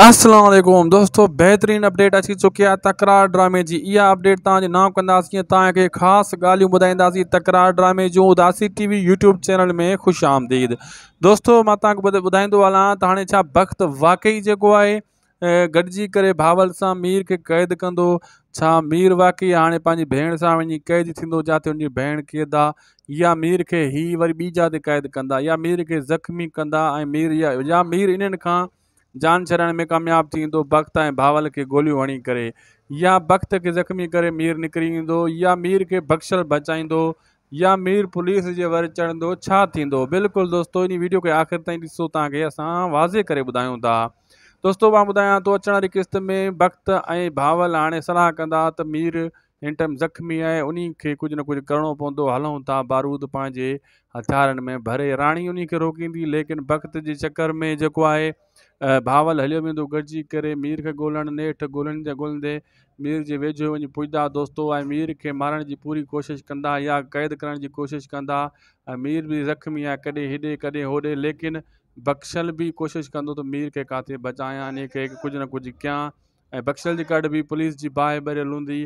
असलम दोस्तों बेहतरीन अपडेट अची चुकी है तकरार ड्रामे की यह अपडेट तव्हांजे नाम खास तव्हांखे ख़ासि तकरार ड्रामे जो उदासी टीवी यूट्यूब चैनल में ख़ुशि आमदीद दोस्तों मां तव्हांखे ॿुधाईंदो हलां त वाकई जो है गॾिजी करे भावल से मीर के क़ैद कंदो मीर वाकई हाँ पंहिंजी भेण से वञी क़ैद थींदो जिते भेण क़ैदा या मीर के ही वरी बी जाते क़ैद कंदा या मीर के ज़ख़्मी कंदा मीर या मीर इन्हनि जान छरण में कामयाबु थी भक्त ए भावल के गोलियूं हणी करे या भक्त के ज़ख़्मी कर मीर निकिरी या मीर के बख़्शल बचाई या मीर पुलिस जे वर चढ़ बिल्कुल दोस्तों इन वीडियो के आख़िर ताईं ताजे तव्हांखे असां वाज़े करे ॿुधायूं था दोस्तो मां ॿुधायां अचण वारी किश्त में भक्त ए भावल हाँ सलाह कंदा तो मीर हिन टाइम ज़ख़्मी है उन्हीं खे कुझु न कुछ करिणो पवंदो हलूं था बारूद पाँ हथियार में भरे रानी उन्हीं खे रोकींदी लेकिन वक़्त के चक्कर में जो है भावल हलो वो गॾिजी कर मीर के ॻोल्हणु नेठि ॻोल्हनि जा मीर के वेझो वञी पुॼंदा दोस्तो मीर के मारण की पूरी कोशिश कंदा या क़ैद करण जी कोशिशि कंदा मीर भी ज़ख़्मी आहे कदें हेॾे कॾहिं होॾे लेकिन बख़्शल बि कोशिशि कंदो त मीर के किथे बचाया इन खे कुझु न कुछ क्या ए बक्सल जी काड भी पुलिस की बाह भरल हूंदी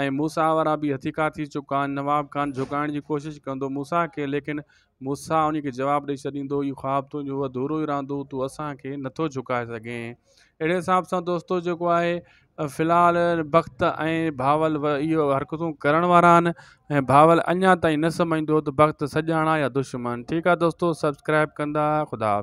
ऐं मूसावारा भी हथिका हथीका थी चुका नवाब ख़ान झुकाइण की कोशिश कंदो मूसा के लेकिन मूसा उन जवाब जवाबु ॾेई छॾींदो इहो ख़्वाबु अधूरो ई रहंदो तूं असांखे नथो झुकाए सघें अहिड़े हिसाब से दोस्तों जेको आहे फ़िलहाल भक्त ऐं भावल यो हरकतूं करणवारा भावल अञा ताईं न सम्झंदो त वक़्तु या दुश्मन ठीक है दोस्तों सब्सक्राइब कंदा ख़ुदा